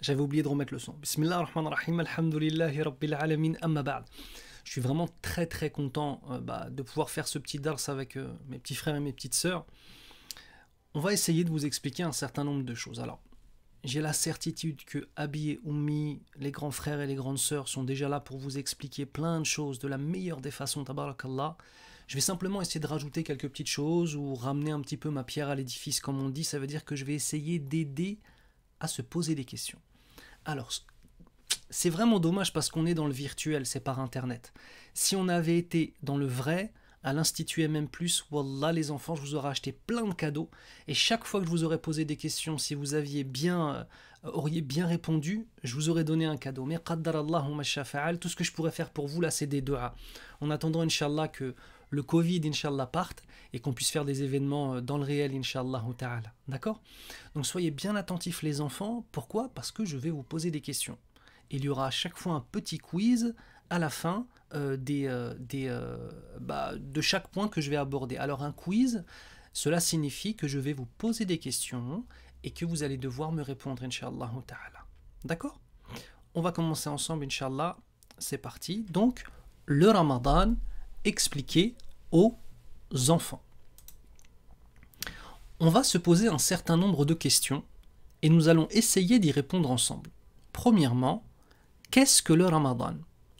J'avais oublié de remettre le son. Bismillah ar-Rahman ar-Rahim, rabbil alamin, amma ba'd. Je suis vraiment très très content euh, bah, de pouvoir faire ce petit dars avec euh, mes petits frères et mes petites sœurs. On va essayer de vous expliquer un certain nombre de choses. Alors, j'ai la certitude que Abi et Oumi, les grands frères et les grandes sœurs, sont déjà là pour vous expliquer plein de choses de la meilleure des façons, tabarakallah. Je vais simplement essayer de rajouter quelques petites choses ou ramener un petit peu ma pierre à l'édifice, comme on dit. Ça veut dire que je vais essayer d'aider à se poser des questions. Alors, c'est vraiment dommage parce qu'on est dans le virtuel, c'est par Internet. Si on avait été dans le vrai, à l'Institut MM+, voilà, les enfants, je vous aurais acheté plein de cadeaux, et chaque fois que je vous aurais posé des questions, si vous aviez bien, euh, auriez bien répondu, je vous aurais donné un cadeau. Mais qaddar Allahumma tout ce que je pourrais faire pour vous là, c'est des doigts. En attendant, Inch'Allah, que le Covid, Inch'Allah, parte et qu'on puisse faire des événements euh, dans le réel, Inch'Allah ta'ala. D'accord Donc soyez bien attentifs les enfants. Pourquoi Parce que je vais vous poser des questions. Il y aura à chaque fois un petit quiz à la fin euh, des, euh, bah, de chaque point que je vais aborder. Alors un quiz, cela signifie que je vais vous poser des questions et que vous allez devoir me répondre, Inch'Allah ta'ala. D'accord On va commencer ensemble, Inch'Allah. C'est parti. Donc, le Ramadan, expliquer aux enfants. On va se poser un certain nombre de questions et nous allons essayer d'y répondre ensemble. Premièrement, qu'est-ce que le ramadan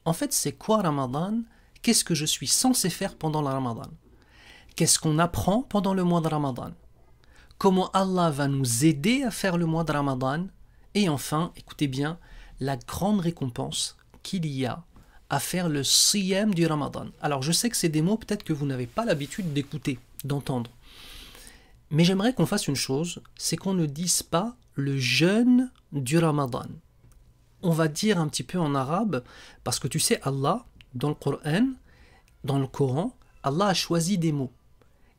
En fait, c'est quoi ramadan Qu'est-ce que je suis censé faire pendant le ramadan Qu'est-ce qu'on apprend pendant le mois de ramadan Comment Allah va nous aider à faire le mois de ramadan Et enfin, écoutez bien, la grande récompense qu'il y a à faire le siyam du ramadan. Alors je sais que c'est des mots peut-être que vous n'avez pas l'habitude d'écouter, d'entendre. Mais j'aimerais qu'on fasse une chose, c'est qu'on ne dise pas le jeûne du ramadan. On va dire un petit peu en arabe, parce que tu sais, Allah, dans le Coran, dans le Coran, Allah a choisi des mots.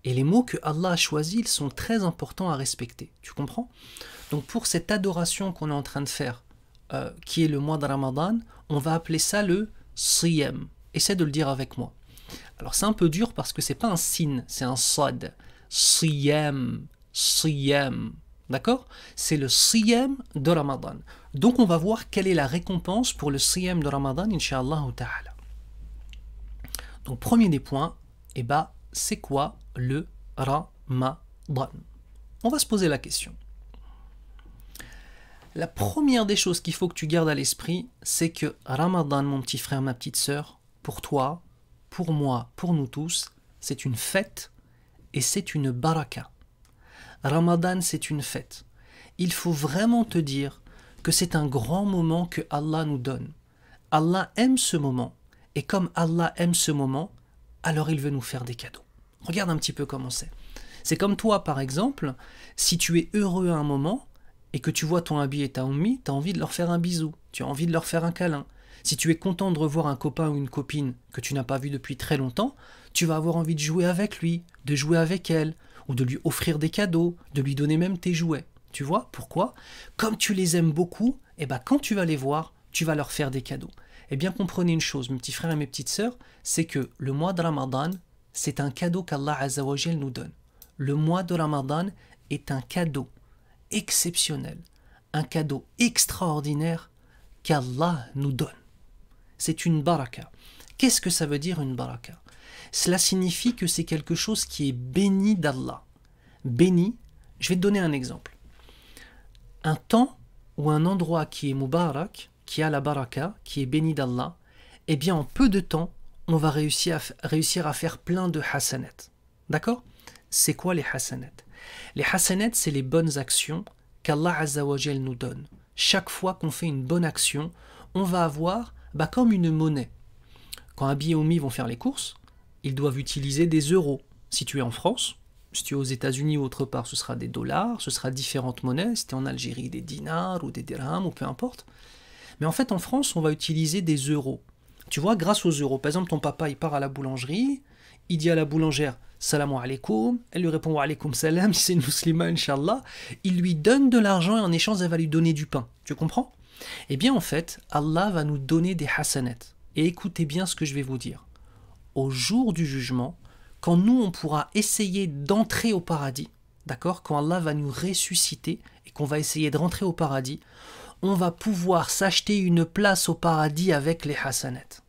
Et les mots que Allah a choisi ils sont très importants à respecter. Tu comprends Donc pour cette adoration qu'on est en train de faire, euh, qui est le mois de Ramadan, on va appeler ça le siyam. Essaie de le dire avec moi. Alors c'est un peu dur parce que c'est pas un sin, c'est un sod. Siyam, siyam. D'accord C'est le siyam de Ramadan. Donc on va voir quelle est la récompense pour le siyam de Ramadan, inshallah Donc premier des points, et eh ben, c'est quoi le Ramadan On va se poser la question. La première des choses qu'il faut que tu gardes à l'esprit, c'est que Ramadan, mon petit frère, ma petite sœur, pour toi, pour moi, pour nous tous, c'est une fête et c'est une baraka. Ramadan, c'est une fête. Il faut vraiment te dire que c'est un grand moment que Allah nous donne. Allah aime ce moment. Et comme Allah aime ce moment, alors il veut nous faire des cadeaux. Regarde un petit peu comment c'est. C'est comme toi, par exemple, si tu es heureux à un moment, et que tu vois ton habit et ta homie, tu as envie de leur faire un bisou, tu as envie de leur faire un câlin. Si tu es content de revoir un copain ou une copine que tu n'as pas vu depuis très longtemps, tu vas avoir envie de jouer avec lui, de jouer avec elle, ou de lui offrir des cadeaux, de lui donner même tes jouets. Tu vois pourquoi Comme tu les aimes beaucoup, eh ben quand tu vas les voir, tu vas leur faire des cadeaux. Et eh bien comprenez une chose, mes petits frères et mes petites sœurs, c'est que le mois de Ramadan, c'est un cadeau qu'Allah Azzawajal nous donne. Le mois de Ramadan est un cadeau exceptionnel, un cadeau extraordinaire qu'Allah nous donne. C'est une baraka. Qu'est-ce que ça veut dire une baraka Cela signifie que c'est quelque chose qui est béni d'Allah. Béni, je vais te donner un exemple. Un temps ou un endroit qui est mubarak, qui a la baraka, qui est béni d'Allah, eh bien en peu de temps, on va réussir à, réussir à faire plein de hasanat. D'accord C'est quoi les hasanat les Hassanet, c'est les bonnes actions qu'Allah azawajel nous donne. Chaque fois qu'on fait une bonne action, on va avoir bah, comme une monnaie. Quand Abi et Omi vont faire les courses, ils doivent utiliser des euros. Si tu es en France, si tu es aux États-Unis ou autre part, ce sera des dollars, ce sera différentes monnaies. Si tu es en Algérie, des dinars ou des dirhams ou peu importe. Mais en fait, en France, on va utiliser des euros. Tu vois, grâce aux euros. Par exemple, ton papa, il part à la boulangerie, il dit à la boulangère salam alaikum. Elle lui répond wa alaikum salam, c'est une musulmane, inshallah. Il lui donne de l'argent et en échange, elle va lui donner du pain. Tu comprends Eh bien, en fait, Allah va nous donner des hasanets. Et écoutez bien ce que je vais vous dire. Au jour du jugement, quand nous, on pourra essayer d'entrer au paradis, d'accord Quand Allah va nous ressusciter et qu'on va essayer de rentrer au paradis, on va pouvoir s'acheter une place au paradis avec les hasanets.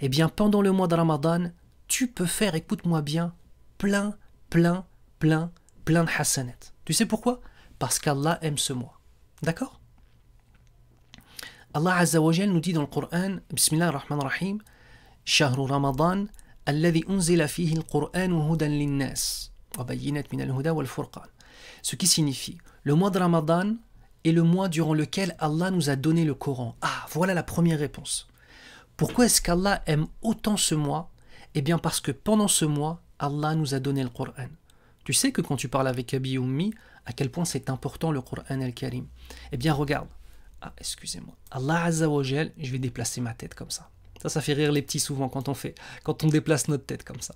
Eh bien, pendant le mois de Ramadan, tu peux faire, écoute-moi bien, plein, plein, plein, plein de hassanet. Tu sais pourquoi Parce qu'Allah aime ce mois. D'accord Allah Azzawajal nous dit dans le Coran, Bismillah ar-Rahman ar-Rahim, Ce qui signifie, le mois de Ramadan est le mois durant lequel Allah nous a donné le Coran. Ah, voilà la première réponse. Pourquoi est-ce qu'Allah aime autant ce mois Eh bien parce que pendant ce mois, Allah nous a donné le Coran. Tu sais que quand tu parles avec Abi à quel point c'est important le Coran al-Karim. Eh bien, regarde. Ah, excusez-moi. Allah Azzawajal, je vais déplacer ma tête comme ça. Ça, ça fait rire les petits souvent quand on fait, quand on déplace notre tête comme ça.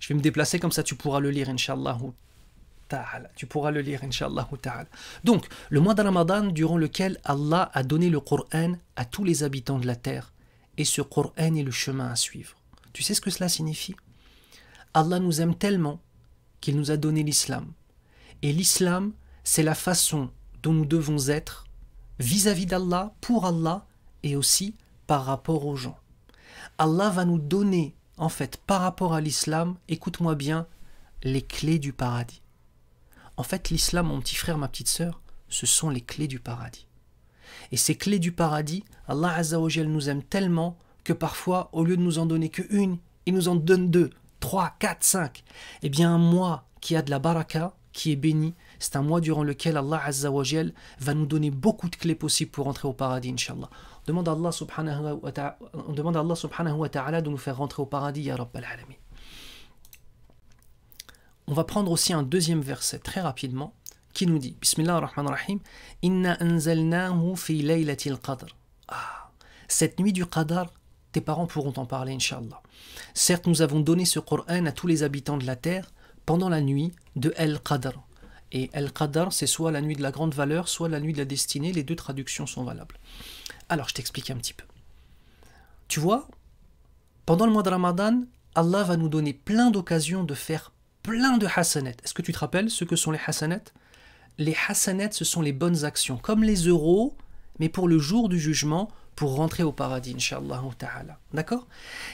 Je vais me déplacer comme ça, tu pourras le lire, Inch'Allah Tu pourras le lire, Inch'Allah Donc, le mois de Ramadan, durant lequel Allah a donné le Coran à tous les habitants de la terre. Et ce Coran est le chemin à suivre. Tu sais ce que cela signifie Allah nous aime tellement qu'il nous a donné l'islam. Et l'islam, c'est la façon dont nous devons être vis-à-vis d'Allah, pour Allah et aussi par rapport aux gens. Allah va nous donner, en fait, par rapport à l'islam, écoute-moi bien, les clés du paradis. En fait, l'islam, mon petit frère, ma petite sœur, ce sont les clés du paradis. Et ces clés du paradis, Allah Azzawajal nous aime tellement que parfois, au lieu de nous en donner qu'une, il nous en donne deux. 3, 4, 5. Eh bien, un mois qui a de la baraka, qui est béni, c'est un mois durant lequel Allah Azza wa Jal va nous donner beaucoup de clés possibles pour entrer au paradis, Inch'Allah. On demande à Allah subhanahu wa ta'ala de nous faire rentrer au paradis, Ya al Alamin. On va prendre aussi un deuxième verset très rapidement qui nous dit Bismillah ar-Rahman rahim Inna anzalnahu fi laylatil qadr. Ah, cette nuit du qadr, parents pourront en parler, Inch'Allah. Certes, nous avons donné ce Coran à tous les habitants de la terre pendant la nuit de El-Qadr. Et El-Qadr, c'est soit la nuit de la grande valeur, soit la nuit de la destinée. Les deux traductions sont valables. Alors, je t'explique un petit peu. Tu vois, pendant le mois de Ramadan, Allah va nous donner plein d'occasions de faire plein de hasanets. Est-ce que tu te rappelles ce que sont les hasanets Les hasanets, ce sont les bonnes actions. Comme les euros, mais pour le jour du jugement, pour rentrer au paradis, inshallah. D'accord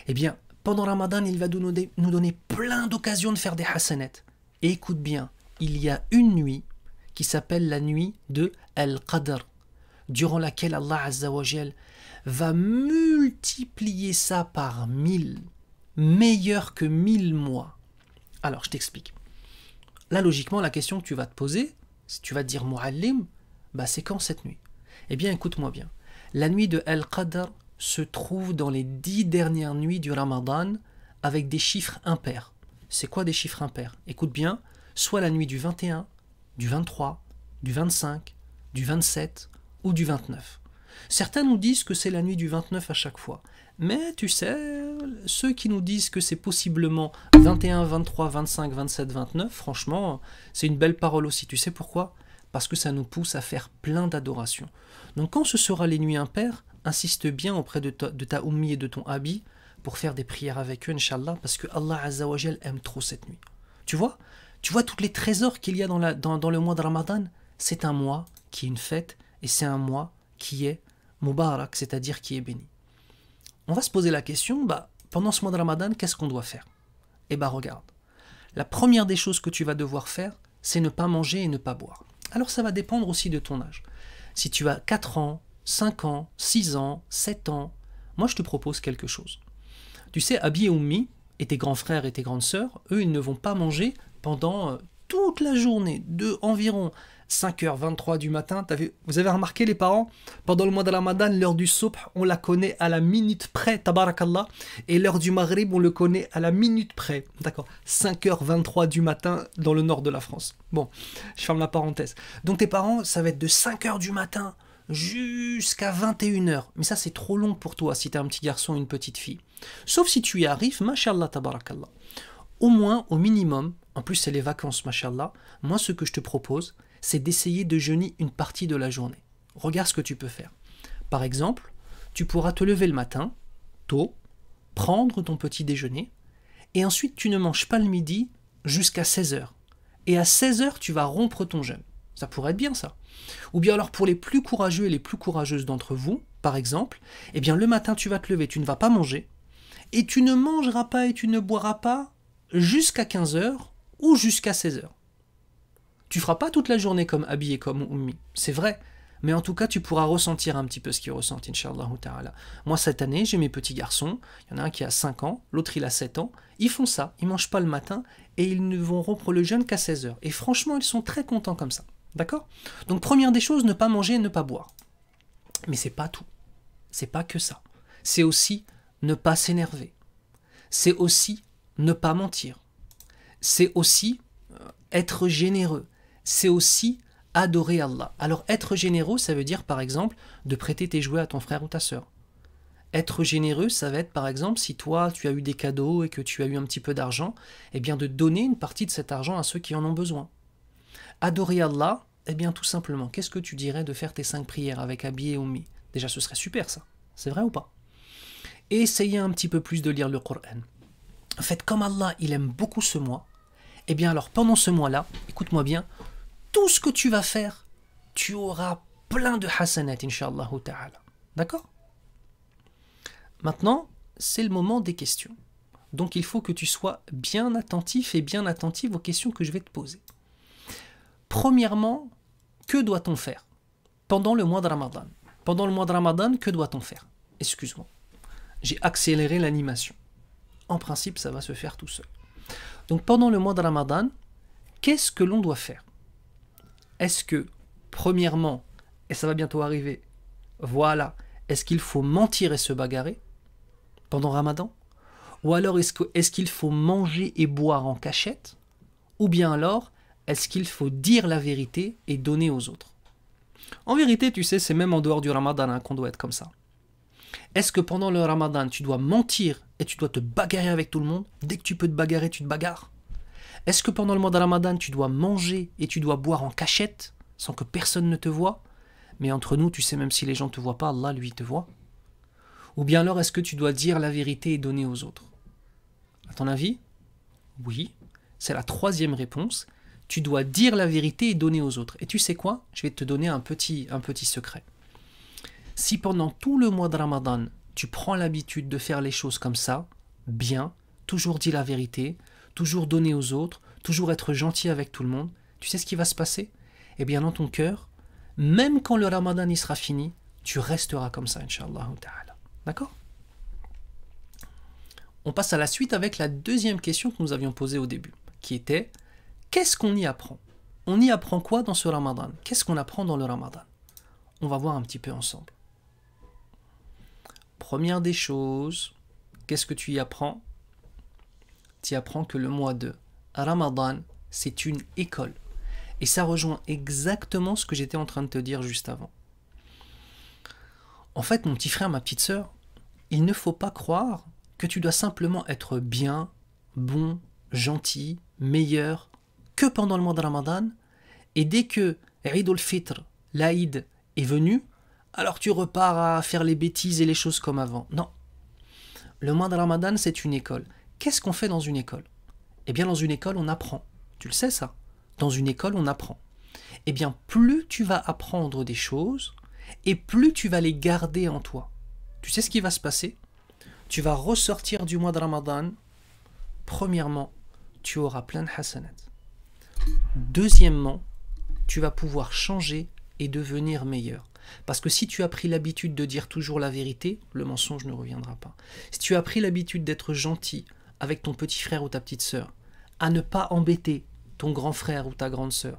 Eh bien, pendant Ramadan, il va nous donner plein d'occasions de faire des hasanettes. Et écoute bien, il y a une nuit qui s'appelle la nuit de Al-Qadr, durant laquelle Allah Azzawajal va multiplier ça par mille, meilleur que mille mois. Alors, je t'explique. Là, logiquement, la question que tu vas te poser, si tu vas te dire Mu'allim, bah, c'est quand cette nuit eh bien, écoute-moi bien. La nuit de Al-Qadr se trouve dans les dix dernières nuits du Ramadan avec des chiffres impairs. C'est quoi des chiffres impairs Écoute bien, soit la nuit du 21, du 23, du 25, du 27 ou du 29. Certains nous disent que c'est la nuit du 29 à chaque fois. Mais tu sais, ceux qui nous disent que c'est possiblement 21, 23, 25, 27, 29, franchement, c'est une belle parole aussi. Tu sais pourquoi parce que ça nous pousse à faire plein d'adorations. Donc quand ce sera les nuits impaires, insiste bien auprès de ta, de et de ton habit pour faire des prières avec eux, Inch'Allah, parce que Allah Azzawajal aime trop cette nuit. Tu vois Tu vois tous les trésors qu'il y a dans, le mois de Ramadan C'est un mois qui est une fête, et c'est un mois qui est Mubarak, c'est-à-dire qui est béni. On va se poser la question, bah, pendant ce mois de Ramadan, qu'est-ce qu'on doit faire Eh bah regarde, la première des choses que tu vas devoir faire, c'est ne pas manger et ne pas boire. Alors ça va dépendre aussi de ton âge. Si tu as 4 ans, 5 ans, 6 ans, 7 ans, moi je te propose quelque chose. Tu sais, Abi et Oumi, et tes grands frères et tes grandes sœurs, eux, ils ne vont pas manger pendant euh, toute la journée, de environ 5h23 du matin. Vu, vous avez remarqué les parents, pendant le mois de Ramadan, l'heure du souper, on la connaît à la minute près, tabarakallah, et l'heure du maghrib, on le connaît à la minute près. D'accord 5h23 du matin dans le nord de la France. Bon, je ferme la parenthèse. Donc tes parents, ça va être de 5h du matin jusqu'à 21h. Mais ça, c'est trop long pour toi si tu un petit garçon ou une petite fille. Sauf si tu y arrives, mashallah, tabarakallah. Au moins, au minimum, en plus c'est les vacances, mashallah, moi ce que je te propose, c'est d'essayer de jeûner une partie de la journée. Regarde ce que tu peux faire. Par exemple, tu pourras te lever le matin, tôt, prendre ton petit déjeuner, et ensuite tu ne manges pas le midi jusqu'à 16h. Et à 16h, tu vas rompre ton jeûne. Ça pourrait être bien ça. Ou bien alors pour les plus courageux et les plus courageuses d'entre vous, par exemple, eh bien le matin tu vas te lever, tu ne vas pas manger, et tu ne mangeras pas et tu ne boiras pas jusqu'à 15h ou jusqu'à 16h. Tu feras pas toute la journée comme habillé comme oumi, c'est vrai. Mais en tout cas, tu pourras ressentir un petit peu ce qu'ils ressentent, Inch'Allah ta'ala. Moi, cette année, j'ai mes petits garçons. Il y en a un qui a 5 ans, l'autre il a 7 ans. Ils font ça, ils mangent pas le matin et ils ne vont rompre le jeûne qu'à 16 heures. Et franchement, ils sont très contents comme ça. D'accord Donc, première des choses, ne pas manger et ne pas boire. Mais c'est pas tout. C'est pas que ça. C'est aussi ne pas s'énerver. C'est aussi ne pas mentir. C'est aussi euh, être généreux c'est aussi adorer Allah. Alors être généreux, ça veut dire par exemple de prêter tes jouets à ton frère ou ta sœur. Être généreux, ça va être par exemple si toi tu as eu des cadeaux et que tu as eu un petit peu d'argent, eh bien de donner une partie de cet argent à ceux qui en ont besoin. Adorer Allah, eh bien tout simplement, qu'est-ce que tu dirais de faire tes cinq prières avec Abi et Oumi Déjà ce serait super ça, c'est vrai ou pas Et essayez un petit peu plus de lire le Coran. En fait, comme Allah, il aime beaucoup ce mois, eh bien alors pendant ce mois-là, écoute-moi bien, tout ce que tu vas faire, tu auras plein de hasanat, inshallah ta'ala. D'accord Maintenant, c'est le moment des questions. Donc il faut que tu sois bien attentif et bien attentive aux questions que je vais te poser. Premièrement, que doit-on faire pendant le mois de Ramadan Pendant le mois de Ramadan, que doit-on faire Excuse-moi. J'ai accéléré l'animation. En principe, ça va se faire tout seul. Donc pendant le mois de Ramadan, qu'est-ce que l'on doit faire est-ce que, premièrement, et ça va bientôt arriver, voilà, est-ce qu'il faut mentir et se bagarrer pendant Ramadan Ou alors est-ce qu'il faut manger et boire en cachette Ou bien alors est-ce qu'il faut dire la vérité et donner aux autres En vérité, tu sais, c'est même en dehors du Ramadan hein, qu'on doit être comme ça. Est-ce que pendant le Ramadan, tu dois mentir et tu dois te bagarrer avec tout le monde Dès que tu peux te bagarrer, tu te bagarres est-ce que pendant le mois de Ramadan, tu dois manger et tu dois boire en cachette, sans que personne ne te voie Mais entre nous, tu sais, même si les gens ne te voient pas, Allah, lui, te voit. Ou bien alors, est-ce que tu dois dire la vérité et donner aux autres À ton avis Oui. C'est la troisième réponse. Tu dois dire la vérité et donner aux autres. Et tu sais quoi Je vais te donner un petit, un petit secret. Si pendant tout le mois de Ramadan, tu prends l'habitude de faire les choses comme ça, bien, toujours dis la vérité, toujours donner aux autres, toujours être gentil avec tout le monde, tu sais ce qui va se passer Eh bien, dans ton cœur, même quand le ramadan y sera fini, tu resteras comme ça, inshallah ta'ala. D'accord On passe à la suite avec la deuxième question que nous avions posée au début, qui était qu'est-ce qu'on y apprend On y apprend quoi dans ce ramadan Qu'est-ce qu'on apprend dans le ramadan On va voir un petit peu ensemble. Première des choses, qu'est-ce que tu y apprends tu apprends que le mois de Ramadan, c'est une école. Et ça rejoint exactement ce que j'étais en train de te dire juste avant. En fait, mon petit frère, ma petite sœur, il ne faut pas croire que tu dois simplement être bien, bon, gentil, meilleur que pendant le mois de Ramadan. Et dès que Eid al-Fitr, l'Aïd, est venu, alors tu repars à faire les bêtises et les choses comme avant. Non. Le mois de Ramadan, c'est une école. Qu'est-ce qu'on fait dans une école Eh bien, dans une école, on apprend. Tu le sais, ça Dans une école, on apprend. Eh bien, plus tu vas apprendre des choses, et plus tu vas les garder en toi. Tu sais ce qui va se passer Tu vas ressortir du mois de Ramadan. Premièrement, tu auras plein de hasanat. Deuxièmement, tu vas pouvoir changer et devenir meilleur. Parce que si tu as pris l'habitude de dire toujours la vérité, le mensonge ne reviendra pas. Si tu as pris l'habitude d'être gentil, avec ton petit frère ou ta petite sœur, à ne pas embêter ton grand frère ou ta grande sœur,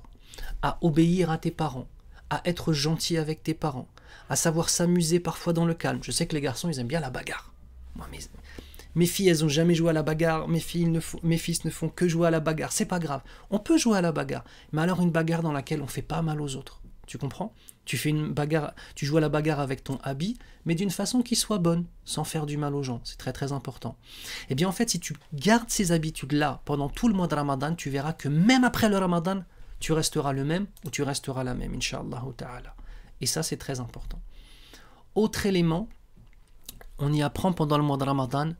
à obéir à tes parents, à être gentil avec tes parents, à savoir s'amuser parfois dans le calme. Je sais que les garçons, ils aiment bien la bagarre. mes, filles, elles n'ont jamais joué à la bagarre, mes, mes fils ne font que jouer à la bagarre, c'est pas grave. On peut jouer à la bagarre, mais alors une bagarre dans laquelle on fait pas mal aux autres. Tu comprends tu fais une bagarre, tu joues à la bagarre avec ton habit, mais d'une façon qui soit bonne, sans faire du mal aux gens. C'est très très important. Et eh bien en fait, si tu gardes ces habitudes-là pendant tout le mois de Ramadan, tu verras que même après le Ramadan, tu resteras le même ou tu resteras la même, inshallah ta'ala. Et ça, c'est très important. Autre élément, on y apprend pendant le mois de Ramadan,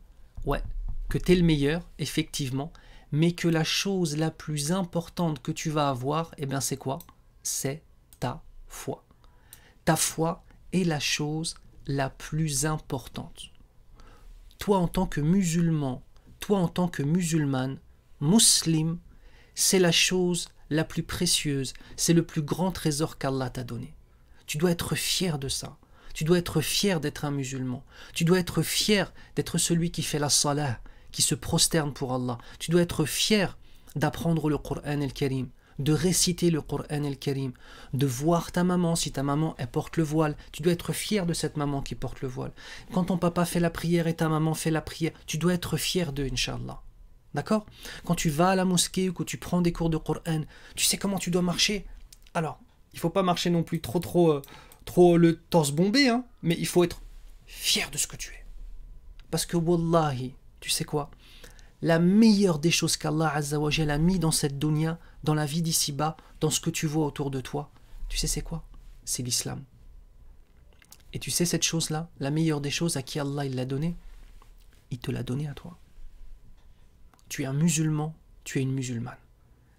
ouais, que tu es le meilleur, effectivement, mais que la chose la plus importante que tu vas avoir, eh bien c'est quoi C'est ta foi. Ta foi est la chose la plus importante. Toi en tant que musulman, toi en tant que musulmane, muslim, c'est la chose la plus précieuse, c'est le plus grand trésor qu'Allah t'a donné. Tu dois être fier de ça. Tu dois être fier d'être un musulman. Tu dois être fier d'être celui qui fait la salah, qui se prosterne pour Allah. Tu dois être fier d'apprendre le Coran et le Karim de réciter le Coran el-Karim, de voir ta maman, si ta maman elle porte le voile, tu dois être fier de cette maman qui porte le voile. Quand ton papa fait la prière et ta maman fait la prière, tu dois être fier d'eux, Inch'Allah. D'accord Quand tu vas à la mosquée ou que tu prends des cours de Coran, tu sais comment tu dois marcher. Alors, il faut pas marcher non plus trop, trop, euh, trop le torse bombé, hein, mais il faut être fier de ce que tu es. Parce que, wallahi, tu sais quoi la meilleure des choses qu'Allah a mis dans cette dunya, dans la vie d'ici-bas, dans ce que tu vois autour de toi, tu sais c'est quoi C'est l'islam. Et tu sais cette chose-là, la meilleure des choses à qui Allah il l'a donnée, il te l'a donnée à toi. Tu es un musulman, tu es une musulmane.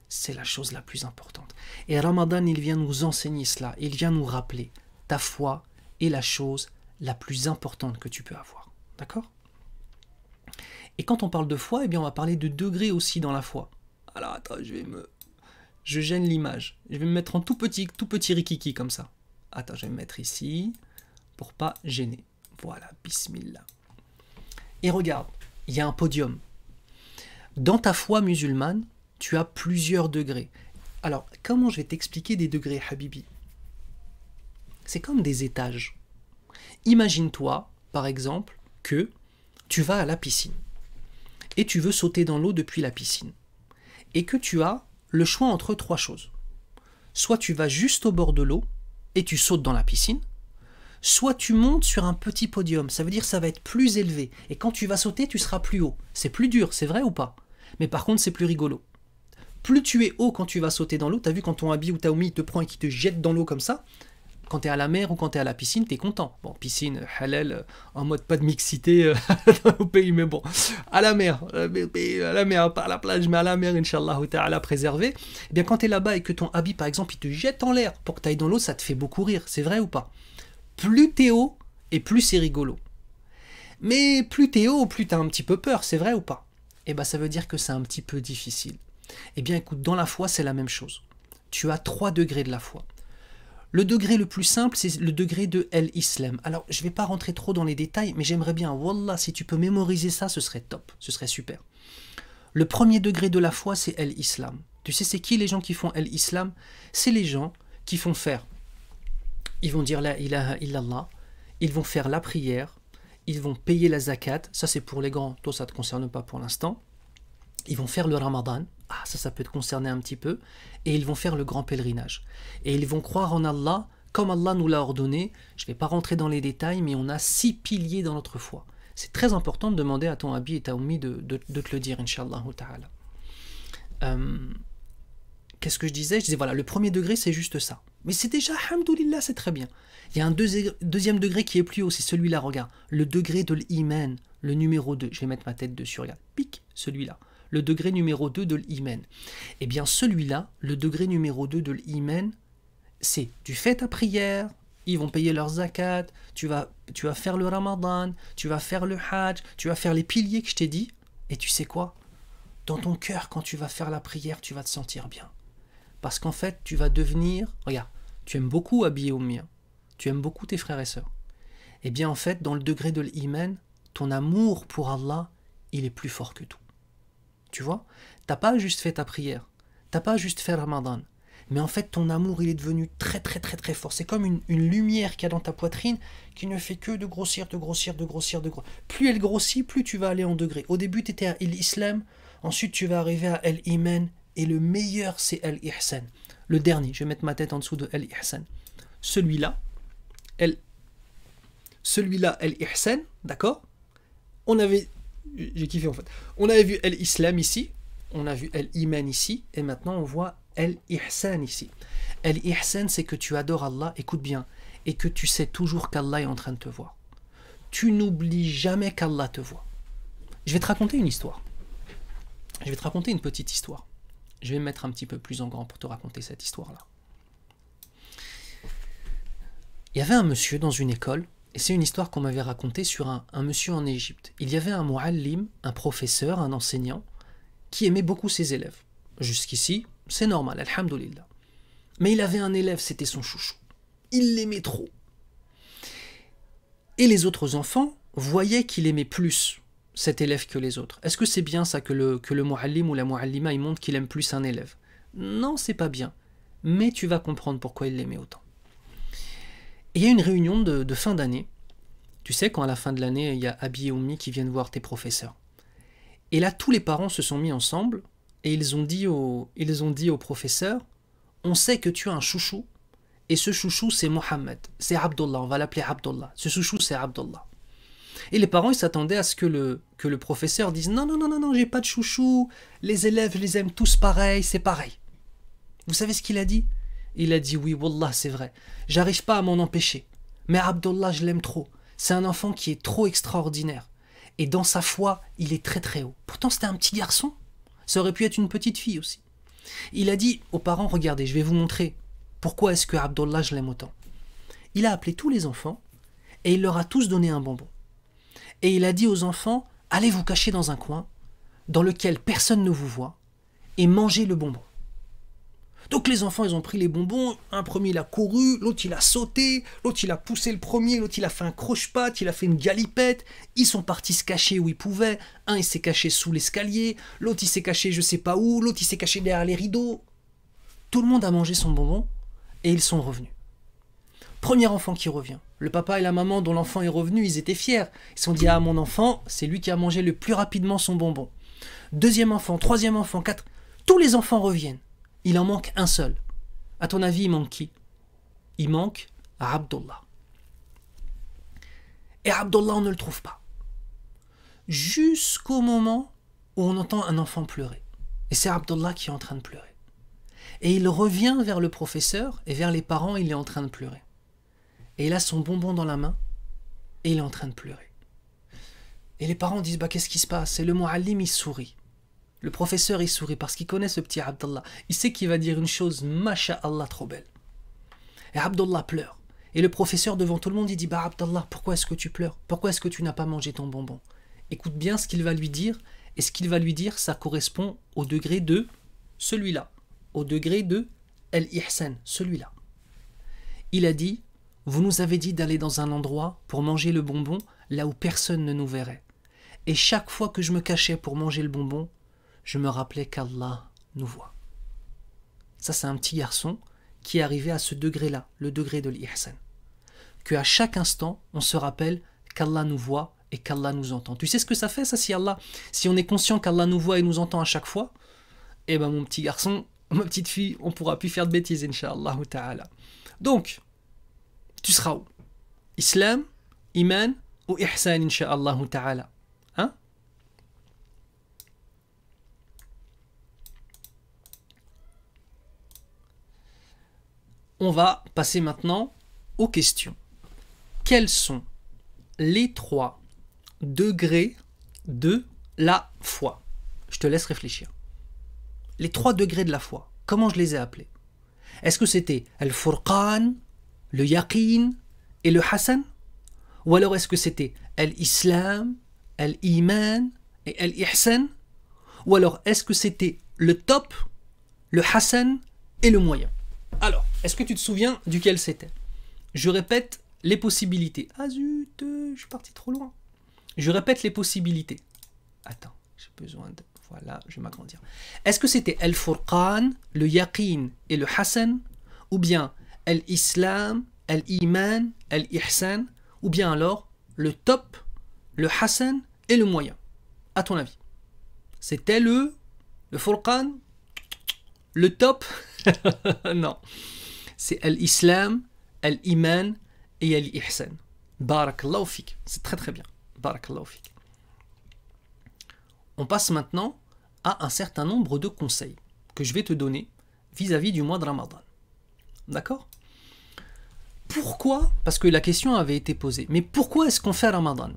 C'est la chose la plus importante. Et Ramadan, il vient nous enseigner cela, il vient nous rappeler ta foi est la chose la plus importante que tu peux avoir. D'accord et quand on parle de foi, eh bien, on va parler de degrés aussi dans la foi. Alors attends, je vais me... Je gêne l'image. Je vais me mettre en tout petit, tout petit rikiki comme ça. Attends, je vais me mettre ici pour pas gêner. Voilà, bismillah. Et regarde, il y a un podium. Dans ta foi musulmane, tu as plusieurs degrés. Alors, comment je vais t'expliquer des degrés, Habibi C'est comme des étages. Imagine-toi, par exemple, que tu vas à la piscine et tu veux sauter dans l'eau depuis la piscine. Et que tu as le choix entre trois choses. Soit tu vas juste au bord de l'eau et tu sautes dans la piscine, soit tu montes sur un petit podium, ça veut dire que ça va être plus élevé, et quand tu vas sauter, tu seras plus haut. C'est plus dur, c'est vrai ou pas Mais par contre, c'est plus rigolo. Plus tu es haut quand tu vas sauter dans l'eau, as vu quand ton habit ou ta te prend et qui te jette dans l'eau comme ça, quand tu es à la mer ou quand tu es à la piscine, tu es content. Bon, piscine, halal, euh, en mode pas de mixité euh, au pays, mais bon, à la mer, euh, à la mer, pas à la plage, mais à la mer, Inch'Allah, la préserver, Eh bien, quand tu es là-bas et que ton habit, par exemple, il te jette en l'air pour que tu ailles dans l'eau, ça te fait beaucoup rire, c'est vrai ou pas Plus t'es haut et plus c'est rigolo. Mais plus t'es haut, plus as un petit peu peur, c'est vrai ou pas Eh bien, ça veut dire que c'est un petit peu difficile. Eh bien, écoute, dans la foi, c'est la même chose. Tu as trois degrés de la foi. Le degré le plus simple, c'est le degré de l'islam. Alors, je ne vais pas rentrer trop dans les détails, mais j'aimerais bien, Wallah, si tu peux mémoriser ça, ce serait top, ce serait super. Le premier degré de la foi, c'est l'islam. Tu sais, c'est qui les gens qui font l'islam C'est les gens qui font faire. Ils vont dire la ilaha illallah, ils vont faire la prière, ils vont payer la zakat, ça c'est pour les grands, toi ça ne te concerne pas pour l'instant. Ils vont faire le ramadan, ah ça ça peut te concerner un petit peu, et ils vont faire le grand pèlerinage. Et ils vont croire en Allah comme Allah nous l'a ordonné. Je ne vais pas rentrer dans les détails, mais on a six piliers dans notre foi. C'est très important de demander à ton habit et taoumi de, te le dire, Inch'Allah ta'ala. Euh, qu'est-ce que je disais Je disais, voilà, le premier degré, c'est juste ça. Mais c'est déjà, hamdoulillah, c'est très bien. Il y a un deuxième degré qui est plus haut, c'est celui-là, regarde. Le degré de l'Imen, le numéro 2. Je vais mettre ma tête dessus, regarde. pique celui-là le degré numéro 2 de l'hymen. Eh bien celui-là, le degré numéro 2 de l'hymen, c'est tu fais ta prière, ils vont payer leurs zakat, tu vas, tu vas faire le ramadan, tu vas faire le hajj, tu vas faire les piliers que je t'ai dit, et tu sais quoi Dans ton cœur, quand tu vas faire la prière, tu vas te sentir bien. Parce qu'en fait, tu vas devenir, regarde, tu aimes beaucoup habiller au mien, tu aimes beaucoup tes frères et sœurs. Eh bien en fait, dans le degré de l'hymen, ton amour pour Allah, il est plus fort que tout. Tu vois T'as pas juste fait ta prière. T'as pas juste fait Ramadan. Mais en fait, ton amour, il est devenu très, très, très, très fort. C'est comme une, lumière qui y a dans ta poitrine qui ne fait que de grossir, de grossir, de grossir, de grossir. Plus elle grossit, plus tu vas aller en degré. Au début, tu étais à l'islam. Ensuite, tu vas arriver à El-Imen. Et le meilleur, c'est el Le dernier, je vais mettre ma tête en dessous de El-Ihsan. Celui-là, El... ihsan celui là elle El-Ihsan, d'accord On avait j'ai kiffé en fait. On avait vu El Islam ici, on a vu El Iman ici, et maintenant on voit El Ihsan ici. El Ihsan, c'est que tu adores Allah, écoute bien, et que tu sais toujours qu'Allah est en train de te voir. Tu n'oublies jamais qu'Allah te voit. Je vais te raconter une histoire. Je vais te raconter une petite histoire. Je vais me mettre un petit peu plus en grand pour te raconter cette histoire-là. Il y avait un monsieur dans une école et c'est une histoire qu'on m'avait racontée sur un, monsieur en Égypte. Il y avait un muallim, un professeur, un enseignant, qui aimait beaucoup ses élèves. Jusqu'ici, c'est normal, alhamdoulilah. Mais il avait un élève, c'était son chouchou. Il l'aimait trop. Et les autres enfants voyaient qu'il aimait plus cet élève que les autres. Est-ce que c'est bien ça que le, que ou la muallima, il montre qu'il aime plus un élève Non, c'est pas bien. Mais tu vas comprendre pourquoi il l'aimait autant il y a une réunion de, fin d'année. Tu sais, quand à la fin de l'année, il y a Abby et qui viennent voir tes professeurs. Et là, tous les parents se sont mis ensemble et ils ont dit au, ils ont dit au professeur On sait que tu as un chouchou, et ce chouchou, c'est Mohamed, c'est Abdullah, on va l'appeler Abdullah. Ce chouchou, c'est Abdullah. Et les parents, ils s'attendaient à ce que le, que le professeur dise Non, non, non, non, non, j'ai pas de chouchou, les élèves, je les aime tous pareil, c'est pareil. Vous savez ce qu'il a dit il a dit oui, Wallah, c'est vrai. J'arrive pas à m'en empêcher. Mais Abdullah, je l'aime trop. C'est un enfant qui est trop extraordinaire. Et dans sa foi, il est très très haut. Pourtant, c'était un petit garçon. Ça aurait pu être une petite fille aussi. Il a dit aux parents, regardez, je vais vous montrer pourquoi est-ce que Abdullah, je l'aime autant. Il a appelé tous les enfants et il leur a tous donné un bonbon. Et il a dit aux enfants, allez vous cacher dans un coin dans lequel personne ne vous voit et mangez le bonbon. Donc les enfants, ils ont pris les bonbons, un premier il a couru, l'autre il a sauté, l'autre il a poussé le premier, l'autre il a fait un croche-patte, il a fait une galipette, ils sont partis se cacher où ils pouvaient, un il s'est caché sous l'escalier, l'autre il s'est caché je sais pas où, l'autre il s'est caché derrière les rideaux. Tout le monde a mangé son bonbon et ils sont revenus. Premier enfant qui revient. Le papa et la maman dont l'enfant est revenu, ils étaient fiers. Ils se sont dit Ah, mon enfant, c'est lui qui a mangé le plus rapidement son bonbon. Deuxième enfant, troisième enfant, quatre. Tous les enfants reviennent. Il en manque un seul. À ton avis, il manque qui Il manque Abdullah. Et Abdullah, on ne le trouve pas. Jusqu'au moment où on entend un enfant pleurer. Et c'est Abdullah qui est en train de pleurer. Et il revient vers le professeur et vers les parents, il est en train de pleurer. Et il a son bonbon dans la main et il est en train de pleurer. Et les parents disent Bah, qu'est-ce qui se passe Et le muallim, il sourit. Le professeur, il sourit parce qu'il connaît ce petit Abdallah. Il sait qu'il va dire une chose, masha'Allah, trop belle. Et Abdallah pleure. Et le professeur, devant tout le monde, il dit Bah, Abdallah, pourquoi est-ce que tu pleures Pourquoi est-ce que tu n'as pas mangé ton bonbon Écoute bien ce qu'il va lui dire. Et ce qu'il va lui dire, ça correspond au degré de celui-là. Au degré de El-Ihsan, celui-là. Il a dit Vous nous avez dit d'aller dans un endroit pour manger le bonbon là où personne ne nous verrait. Et chaque fois que je me cachais pour manger le bonbon, je me rappelais qu'Allah nous voit. Ça, c'est un petit garçon qui est arrivé à ce degré-là, le degré de l'ihsan. Que à chaque instant, on se rappelle qu'Allah nous voit et qu'Allah nous entend. Tu sais ce que ça fait, ça, si Allah, si on est conscient qu'Allah nous voit et nous entend à chaque fois, eh ben, mon petit garçon, ma petite fille, on pourra plus faire de bêtises, Inch'Allah ta'ala. Donc, tu seras où Islam, Iman ou Ihsan, Inch'Allah ta'ala On va passer maintenant aux questions. Quels sont les trois degrés de la foi Je te laisse réfléchir. Les trois degrés de la foi, comment je les ai appelés Est-ce que c'était Al-Furqan, le Yaqin et le Hassan Ou alors est-ce que c'était Al-Islam, Al-Iman et Al-Ihsan Ou alors est-ce que c'était le top, le Hassan et le moyen Alors, est-ce que tu te souviens duquel c'était Je répète les possibilités. Ah zut, je suis parti trop loin. Je répète les possibilités. Attends, j'ai besoin de... Voilà, je vais m'agrandir. Est-ce que c'était El Furqan, le Yaqin et le Hassan Ou bien El Islam, El Iman, El Ihsan Ou bien alors le top, le Hassan et le moyen À ton avis C'était le... Le Furqan Le top Non c'est l'islam, l'iman et l'ihsan. Barakallahu fik. C'est très très bien. Barakallahu fik. On passe maintenant à un certain nombre de conseils que je vais te donner vis-à-vis du mois de Ramadan. D'accord Pourquoi Parce que la question avait été posée. Mais pourquoi est-ce qu'on fait Ramadan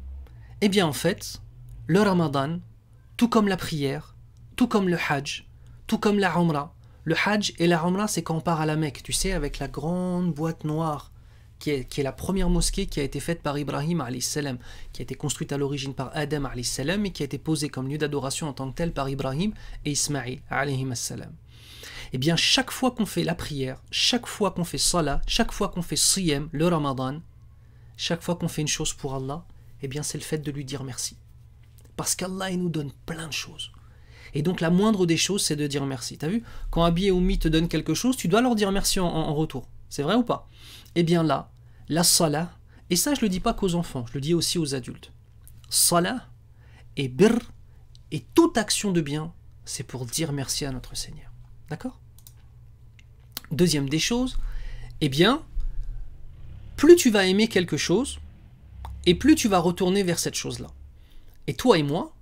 Eh bien en fait, le Ramadan, tout comme la prière, tout comme le Hajj, tout comme la Umrah, le Hajj et la Ramla, c'est quand on part à la Mecque, tu sais, avec la grande boîte noire, qui est, la première mosquée qui a été faite par Ibrahim, salam, qui a été construite à l'origine par Adam, salam, et qui a été posée comme lieu d'adoration en tant que tel par Ibrahim et Ismaïl, et Eh bien, chaque fois qu'on fait la prière, chaque fois qu'on fait salah, chaque fois qu'on fait siyam, le ramadan, chaque fois qu'on fait une chose pour Allah, et eh bien, c'est le fait de lui dire merci. Parce qu'Allah, il nous donne plein de choses. Et donc la moindre des choses, c'est de dire merci. T'as vu Quand Abby et Oumi te donnent quelque chose, tu dois leur dire merci en, retour. C'est vrai ou pas Eh bien là, la salah, et ça je le dis pas qu'aux enfants, je le dis aussi aux adultes. Salah et birr et toute action de bien, c'est pour dire merci à notre Seigneur. D'accord Deuxième des choses, eh bien, plus tu vas aimer quelque chose, et plus tu vas retourner vers cette chose-là. Et toi et moi,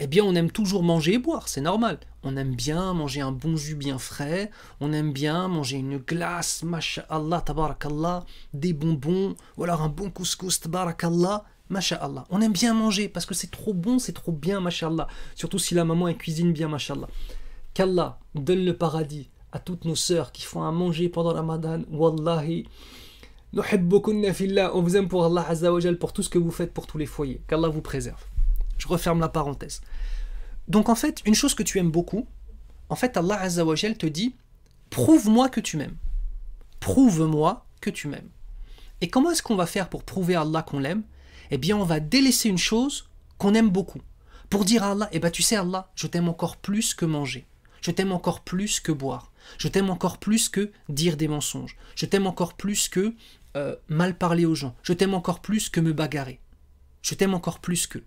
eh bien on aime toujours manger et boire, c'est normal. On aime bien manger un bon jus bien frais, on aime bien manger une glace, mashallah, tabarakallah, des bonbons, ou alors un bon couscous, tabarakallah, mashallah. On aime bien manger parce que c'est trop bon, c'est trop bien, mashallah. Surtout si la maman elle cuisine bien, mashallah. Qu'Allah donne le paradis à toutes nos sœurs qui font à manger pendant Ramadan, wallahi. On vous aime pour Allah Azzawajal, pour tout ce que vous faites pour tous les foyers. Qu'Allah vous préserve. Je referme la parenthèse. Donc en fait, une chose que tu aimes beaucoup, en fait Allah Azzawajal te dit prouve-moi que tu m'aimes. Prouve-moi que tu m'aimes. Et comment est-ce qu'on va faire pour prouver à Allah qu'on l'aime Eh bien, on va délaisser une chose qu'on aime beaucoup. Pour dire à Allah, eh bien tu sais Allah, je t'aime encore plus que manger. Je t'aime encore plus que boire. Je t'aime encore plus que dire des mensonges. Je t'aime encore plus que euh, mal parler aux gens. Je t'aime encore plus que me bagarrer. Je t'aime encore plus que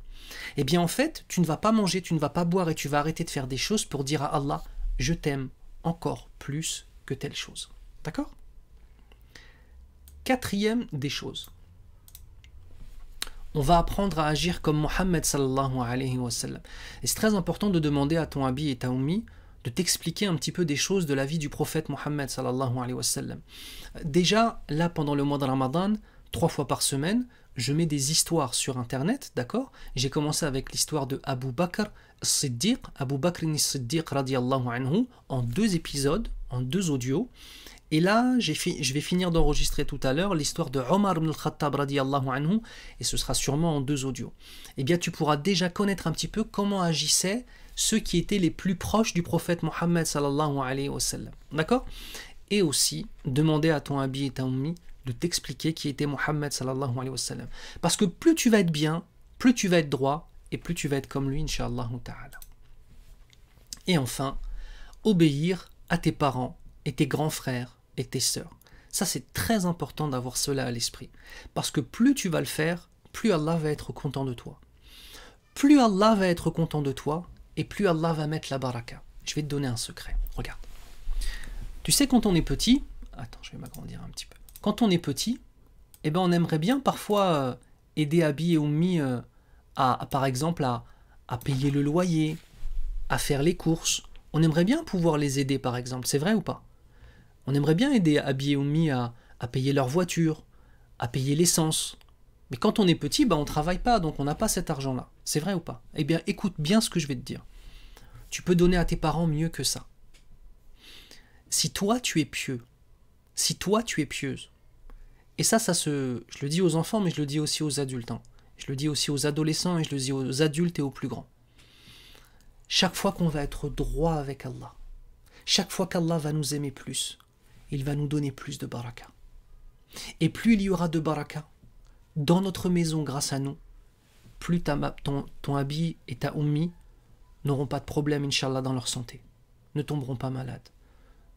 eh bien en fait, tu ne vas pas manger, tu ne vas pas boire et tu vas arrêter de faire des choses pour dire à Allah, je t'aime encore plus que telle chose. D'accord Quatrième des choses. On va apprendre à agir comme Mohammed sallallahu alayhi wa sallam. Et c'est très important de demander à ton habit et ta de t'expliquer un petit peu des choses de la vie du prophète Mohammed sallallahu alayhi wa sallam. Déjà, là, pendant le mois de Ramadan, trois fois par semaine, je mets des histoires sur Internet, d'accord J'ai commencé avec l'histoire de Abu Bakr Siddiq, Abu Bakr Siddiq radiallahu anhu, en deux épisodes, en deux audios. Et là, je vais finir d'enregistrer tout à l'heure l'histoire de Omar ibn al-Khattab radiallahu anhu, et ce sera sûrement en deux audios. Eh bien, tu pourras déjà connaître un petit peu comment agissaient ceux qui étaient les plus proches du prophète Mohammed sallallahu alayhi wa sallam, d'accord Et aussi, demander à ton habit et ta de t'expliquer qui était Mohammed sallallahu alayhi wa Parce que plus tu vas être bien, plus tu vas être droit et plus tu vas être comme lui, inshallah Et enfin, obéir à tes parents et tes grands frères et tes sœurs. Ça, c'est très important d'avoir cela à l'esprit. Parce que plus tu vas le faire, plus Allah va être content de toi. Plus Allah va être content de toi, et plus Allah va mettre la baraka. Je vais te donner un secret. Regarde. Tu sais, quand on est petit. Attends, je vais m'agrandir un petit peu. Quand on est petit, eh ben on aimerait bien parfois euh, aider Abi et Oumi euh, à, par exemple, à, payer le loyer, à faire les courses. On aimerait bien pouvoir les aider, par exemple, c'est vrai ou pas On aimerait bien aider Abi et Oumi à, payer leur voiture, à payer l'essence. Mais quand on est petit, ben, on ne travaille pas, donc on n'a pas cet argent-là. C'est vrai ou pas Eh bien, écoute bien ce que je vais te dire. Tu peux donner à tes parents mieux que ça. Si toi, tu es pieux, si toi, tu es pieuse, et ça, ça se, je le dis aux enfants, mais je le dis aussi aux adultes. Hein. Je le dis aussi aux adolescents et je le dis aux adultes et aux plus grands. Chaque fois qu'on va être droit avec Allah, chaque fois qu'Allah va nous aimer plus, il va nous donner plus de baraka. Et plus il y aura de baraka dans notre maison grâce à nous, plus ta, ton, ton habit et ta ummi n'auront pas de problème, inshallah, dans leur santé, ne tomberont pas malades,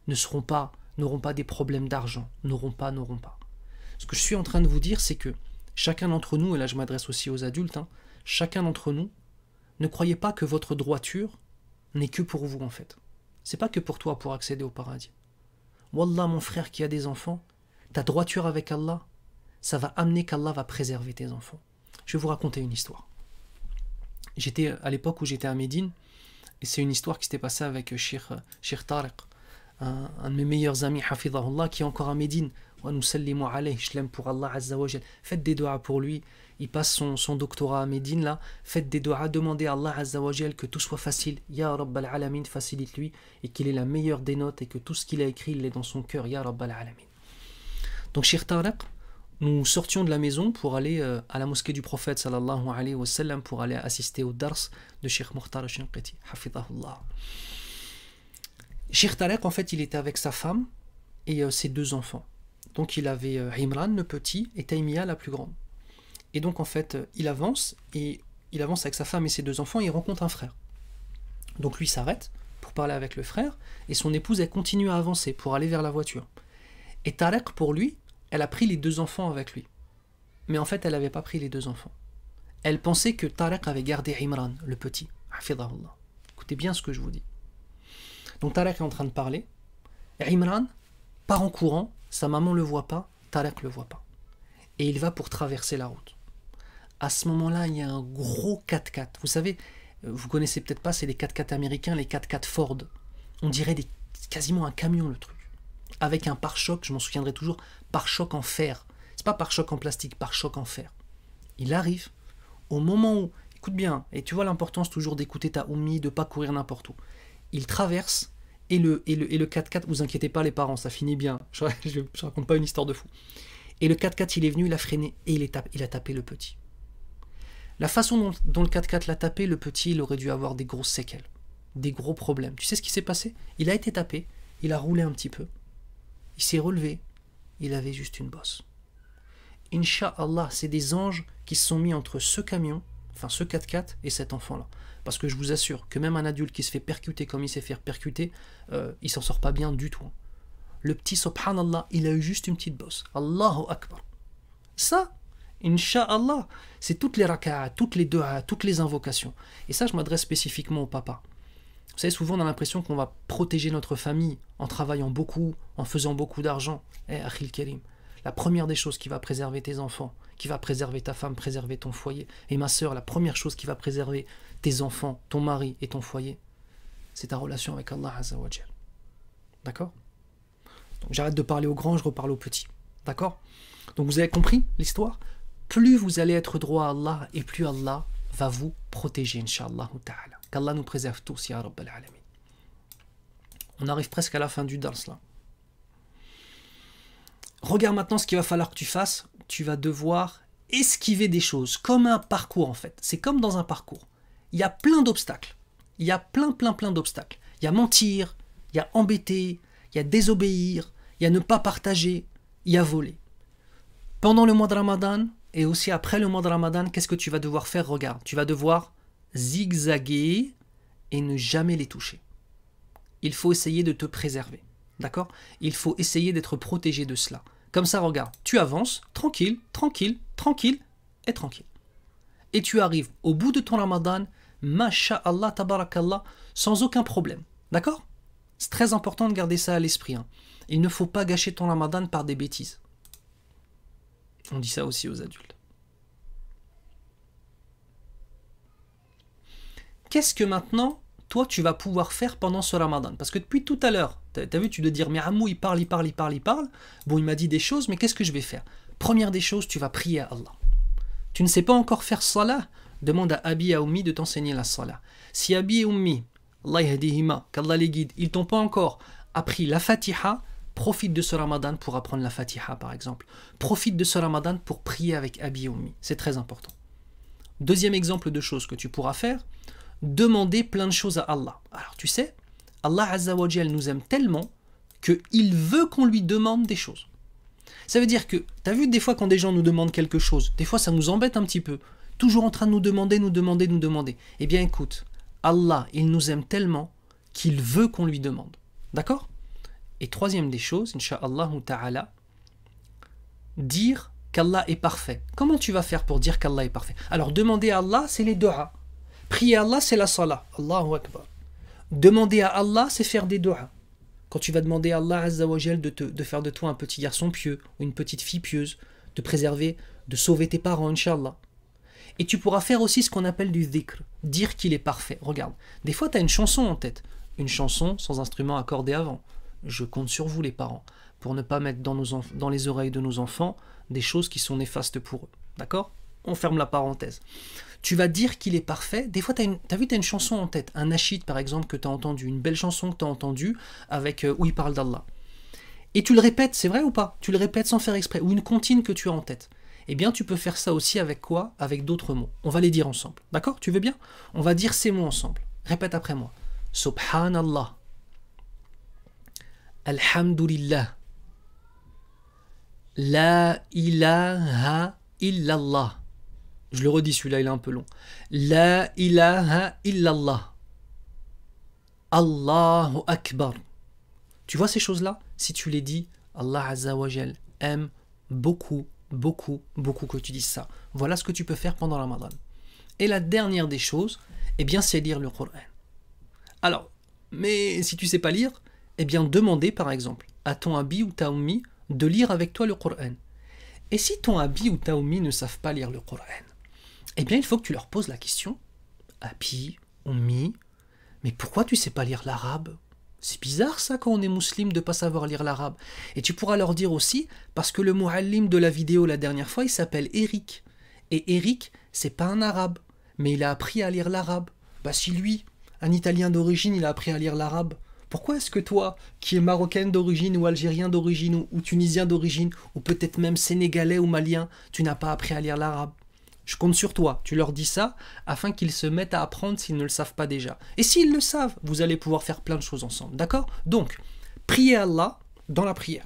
ne seront pas, n'auront pas des problèmes d'argent, n'auront pas, n'auront pas. Ce que je suis en train de vous dire, c'est que chacun d'entre nous, et là je m'adresse aussi aux adultes, hein, chacun d'entre nous, ne croyez pas que votre droiture n'est que pour vous en fait. C'est pas que pour toi pour accéder au paradis. Wallah, mon frère qui a des enfants, ta droiture avec Allah, ça va amener qu'Allah va préserver tes enfants. Je vais vous raconter une histoire. J'étais euh, à l'époque où j'étais à Médine, et c'est une histoire qui s'était passée avec euh, Shir, euh, Tariq, un, de mes meilleurs amis, Hafidahullah, qui est encore à Médine je l'aime pour Allah Faites des doigts pour lui. Il passe son, doctorat à Médine là. Faites des doigts, demandez à Allah Azzawajal que tout soit facile. Ya al Alamin, facilite-lui et qu'il ait la meilleure des notes et que tout ce qu'il a écrit, il l'ait dans son cœur. Ya al Alamin. Donc, Shir Tariq, nous sortions de la maison pour aller euh, à la mosquée du prophète sallallahu alayhi wa sallam pour aller assister au dars de Sheikh al Shinqiti, hafidahullah. Sheikh en fait, il était avec sa femme et euh, ses deux enfants. Donc il avait euh, Imran le petit et Taïmiya la plus grande. Et donc en fait, euh, il avance et il avance avec sa femme et ses deux enfants et il rencontre un frère. Donc lui s'arrête pour parler avec le frère et son épouse elle continue à avancer pour aller vers la voiture. Et Tarek pour lui, elle a pris les deux enfants avec lui. Mais en fait, elle n'avait pas pris les deux enfants. Elle pensait que Tarek avait gardé Imran, le petit. Écoutez bien ce que je vous dis. Donc Tarek est en train de parler. Et Imran part en courant sa maman le voit pas, Tarek le voit pas. Et il va pour traverser la route. À ce moment-là, il y a un gros 4x4. Vous savez, vous connaissez peut-être pas, c'est les 4x4 américains, les 4x4 Ford. On dirait quasiment un camion le truc. Avec un pare-choc, je m'en souviendrai toujours, pare-choc en fer. C'est pas pare-choc en plastique, pare-choc en fer. Il arrive au moment où, écoute bien, et tu vois l'importance toujours d'écouter ta oumi, de pas courir n'importe où. Il traverse et le, et, 4x4, vous inquiétez pas les parents, ça finit bien, je, ne raconte pas une histoire de fou. Et le 4x4, il est venu, il a freiné et il, il a tapé le petit. La façon dont, le 4x4 l'a tapé, le petit, il aurait dû avoir des grosses séquelles, des gros problèmes. Tu sais ce qui s'est passé Il a été tapé, il a roulé un petit peu, il s'est relevé, il avait juste une bosse. Inch'Allah, c'est des anges qui se sont mis entre ce camion, enfin ce 4x4 et cet enfant-là. Parce que je vous assure que même un adulte qui se fait percuter comme il sait faire percuter, euh, il s'en sort pas bien du tout. Hein. Le petit subhanallah, il a eu juste une petite bosse. Allahu Akbar. Ça, Allah, c'est toutes les raka'a, toutes les deuxa, toutes les invocations. Et ça, je m'adresse spécifiquement au papa. Vous savez, souvent on a l'impression qu'on va protéger notre famille en travaillant beaucoup, en faisant beaucoup d'argent. Eh, Akhil Karim, la première des choses qui va préserver tes enfants, qui va préserver ta femme, préserver ton foyer. Et ma sœur, la première chose qui va préserver tes enfants, ton mari et ton foyer, c'est ta relation avec Allah D'accord Donc j'arrête de parler au grand, je reparle aux petits. D'accord Donc vous avez compris l'histoire Plus vous allez être droit à Allah et plus Allah va vous protéger, Inch'Allah ta'ala. Qu'Allah nous préserve tous, Ya al Alamin. On arrive presque à la fin du dars là regarde maintenant ce qu'il va falloir que tu fasses. Tu vas devoir esquiver des choses, comme un parcours en fait. C'est comme dans un parcours. Il y a plein d'obstacles. Il y a plein, plein, plein d'obstacles. Il y a mentir, il y a embêter, il y a désobéir, il y a ne pas partager, il y a voler. Pendant le mois de Ramadan et aussi après le mois de Ramadan, qu'est-ce que tu vas devoir faire Regarde, tu vas devoir zigzaguer et ne jamais les toucher. Il faut essayer de te préserver. D'accord Il faut essayer d'être protégé de cela. Comme ça, regarde, tu avances, tranquille, tranquille, tranquille et tranquille. Et tu arrives au bout de ton ramadan, masha'Allah, tabarakallah, sans aucun problème. D'accord C'est très important de garder ça à l'esprit. Hein. Il ne faut pas gâcher ton ramadan par des bêtises. On dit ça aussi aux adultes. Qu'est-ce que maintenant, toi, tu vas pouvoir faire pendant ce ramadan Parce que depuis tout à l'heure, as vu, tu dois dire, mais Amou, il parle, il parle, il parle, il parle. Bon, il m'a dit des choses, mais qu'est-ce que je vais faire Première des choses, tu vas prier à Allah. Tu ne sais pas encore faire salah Demande à Abi et de t'enseigner la salah. Si Abi et Ummi, Allah qu'Allah les guide, ils t'ont pas encore appris la fatiha, profite de ce ramadan pour apprendre la fatiha par exemple. Profite de ce ramadan pour prier avec Abi et C'est très important. Deuxième exemple de choses que tu pourras faire, demander plein de choses à Allah. Alors tu sais, Allah Azzawajal nous aime tellement qu'il veut qu'on lui demande des choses. Ça veut dire que, t'as vu des fois quand des gens nous demandent quelque chose, des fois ça nous embête un petit peu, toujours en train de nous demander, nous demander, nous demander. Eh bien écoute, Allah, il nous aime tellement qu'il veut qu'on lui demande. D'accord Et troisième des choses, Inch'Allah Ta'ala, dire qu'Allah est parfait. Comment tu vas faire pour dire qu'Allah est parfait Alors demander à Allah, c'est les deux Prier à Allah, c'est la salah. Allahu Akbar. Demander à Allah, c'est faire des doigts. Quand tu vas demander à Allah Azzawajal de, te, de faire de toi un petit garçon pieux ou une petite fille pieuse, de préserver, de sauver tes parents, Inch'Allah. Et tu pourras faire aussi ce qu'on appelle du dhikr, dire qu'il est parfait. Regarde, des fois tu as une chanson en tête, une chanson sans instrument accordé avant. Je compte sur vous les parents, pour ne pas mettre dans, nos dans les oreilles de nos enfants des choses qui sont néfastes pour eux. D'accord On ferme la parenthèse tu vas dire qu'il est parfait. Des fois, tu as, vu, tu as une chanson en tête, un Nashid par exemple, que tu as entendu, une belle chanson que tu as entendue avec euh, où il parle d'Allah. Et tu le répètes, c'est vrai ou pas Tu le répètes sans faire exprès, ou une comptine que tu as en tête. Eh bien, tu peux faire ça aussi avec quoi Avec d'autres mots. On va les dire ensemble. D'accord Tu veux bien On va dire ces mots ensemble. Répète après moi. Subhanallah. Alhamdulillah. La ilaha illallah. Je le redis, celui-là, il est un peu long. La ilaha illallah. Allahu Akbar. Tu vois ces choses-là Si tu les dis, Allah Azzawajal aime beaucoup, beaucoup, beaucoup que tu dises ça. Voilà ce que tu peux faire pendant la Ramadan. Et la dernière des choses, eh bien, c'est lire le Coran. Alors, mais si tu sais pas lire, eh bien, demander par exemple à ton habit ou ta de lire avec toi le Coran. Et si ton habit ou ta ne savent pas lire le Coran, eh bien, il faut que tu leur poses la question. Happy, mi, mais pourquoi tu sais pas lire l'arabe C'est bizarre ça quand on est musulman de pas savoir lire l'arabe. Et tu pourras leur dire aussi, parce que le muallim de la vidéo la dernière fois, il s'appelle Eric. Et Eric, c'est pas un arabe, mais il a appris à lire l'arabe. Bah si lui, un italien d'origine, il a appris à lire l'arabe, pourquoi est-ce que toi, qui es marocaine d'origine ou algérien d'origine ou, tunisien d'origine, ou peut-être même sénégalais ou malien, tu n'as pas appris à lire l'arabe je compte sur toi. Tu leur dis ça afin qu'ils se mettent à apprendre s'ils ne le savent pas déjà. Et s'ils le savent, vous allez pouvoir faire plein de choses ensemble. D'accord Donc, priez Allah dans la prière.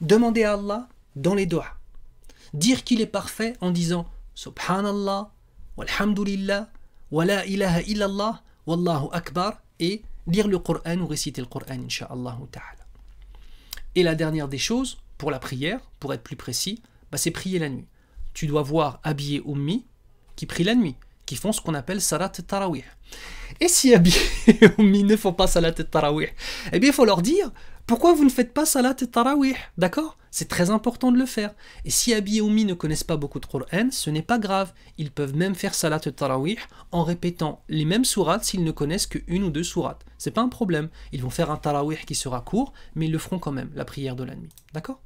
Demandez à Allah dans les doigts. Dire qu'il est parfait en disant Subhanallah, Walhamdulillah, Wala ilaha illallah, Wallahu akbar et lire le Coran ou réciter le Coran, Inch'Allah ta'ala. Et la dernière des choses, pour la prière, pour être plus précis, bah, c'est prier la nuit tu dois voir et ummi qui prie la nuit, qui font ce qu'on appelle salat tarawih. Et si et ummi ne font pas salat tarawih, eh bien il faut leur dire pourquoi vous ne faites pas salat tarawih, d'accord C'est très important de le faire. Et si et ummi ne connaissent pas beaucoup de Qur'an, ce n'est pas grave. Ils peuvent même faire salat tarawih en répétant les mêmes sourates s'ils ne connaissent qu'une ou deux sourates. C'est pas un problème. Ils vont faire un tarawih qui sera court, mais ils le feront quand même, la prière de la nuit, d'accord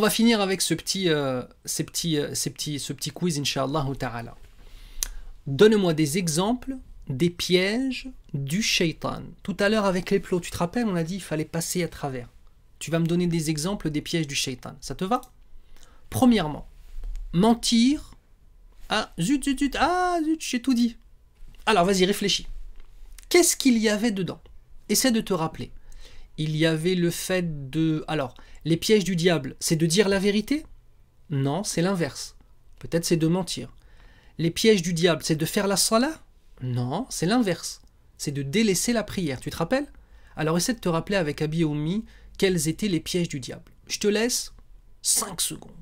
on va finir avec ce petit, euh, ces petits, euh, ces petits, ce petit quiz, Inch'Allah ta'ala. Donne-moi des exemples des pièges du shaitan. Tout à l'heure avec les plots, tu te rappelles, on a dit il fallait passer à travers. Tu vas me donner des exemples des pièges du shaitan. Ça te va Premièrement, mentir. Ah, zut, zut, zut, ah, zut, j'ai tout dit. Alors vas-y, réfléchis. Qu'est-ce qu'il y avait dedans Essaie de te rappeler il y avait le fait de... Alors, les pièges du diable, c'est de dire la vérité Non, c'est l'inverse. Peut-être c'est de mentir. Les pièges du diable, c'est de faire la salah Non, c'est l'inverse. C'est de délaisser la prière, tu te rappelles Alors essaie de te rappeler avec Abiyomi quels étaient les pièges du diable. Je te laisse 5 secondes.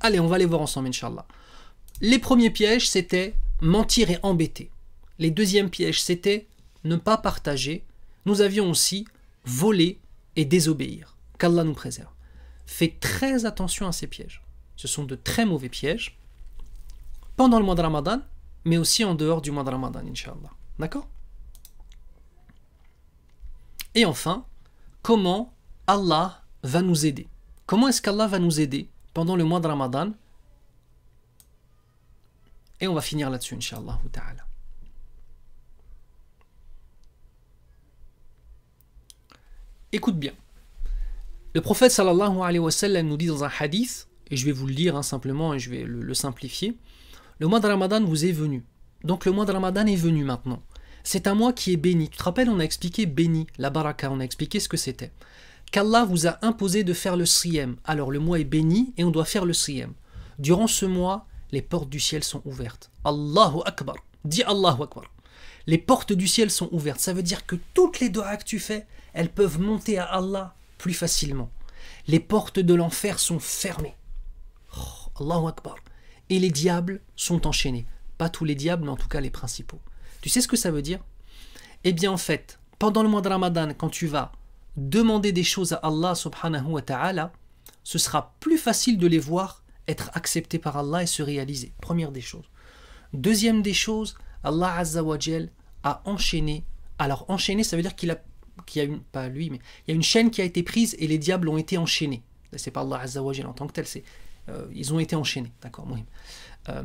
Allez, on va les voir ensemble, Inch'Allah. Les premiers pièges, c'était mentir et embêter. Les deuxièmes pièges, c'était ne pas partager. Nous avions aussi voler et désobéir. Qu'Allah nous préserve. Fais très attention à ces pièges. Ce sont de très mauvais pièges pendant le mois de Ramadan, mais aussi en dehors du mois de Ramadan, inshallah. D'accord Et enfin, comment Allah va nous aider Comment est-ce qu'Allah va nous aider pendant le mois de Ramadan et on va finir là-dessus, Inch'Allah ta'ala. Écoute bien. Le prophète sallallahu alayhi wa sallam nous dit dans un hadith, et je vais vous le lire hein, simplement et je vais le, simplifier, le mois de Ramadan vous est venu. Donc le mois de Ramadan est venu maintenant. C'est un mois qui est béni. Tu te rappelles, on a expliqué béni, la baraka, on a expliqué ce que c'était. Qu'Allah vous a imposé de faire le siyam. Alors le mois est béni et on doit faire le siyam. Durant ce mois, les portes du ciel sont ouvertes. Allahu Akbar. Dis Allahu Akbar. Les portes du ciel sont ouvertes. Ça veut dire que toutes les doigts que tu fais, elles peuvent monter à Allah plus facilement. Les portes de l'enfer sont fermées. Oh, Allahu Akbar. Et les diables sont enchaînés. Pas tous les diables, mais en tout cas les principaux. Tu sais ce que ça veut dire Eh bien, en fait, pendant le mois de Ramadan, quand tu vas demander des choses à Allah subhanahu wa ta'ala, ce sera plus facile de les voir être accepté par Allah et se réaliser. Première des choses. Deuxième des choses, Allah Azzawajal a enchaîné. Alors enchaîné, ça veut dire qu'il a, qu'il y a une, pas lui, mais il y a une chaîne qui a été prise et les diables ont été enchaînés. C'est pas Allah Azzawajal en tant que tel, c'est euh, ils ont été enchaînés, d'accord, oui. Euh,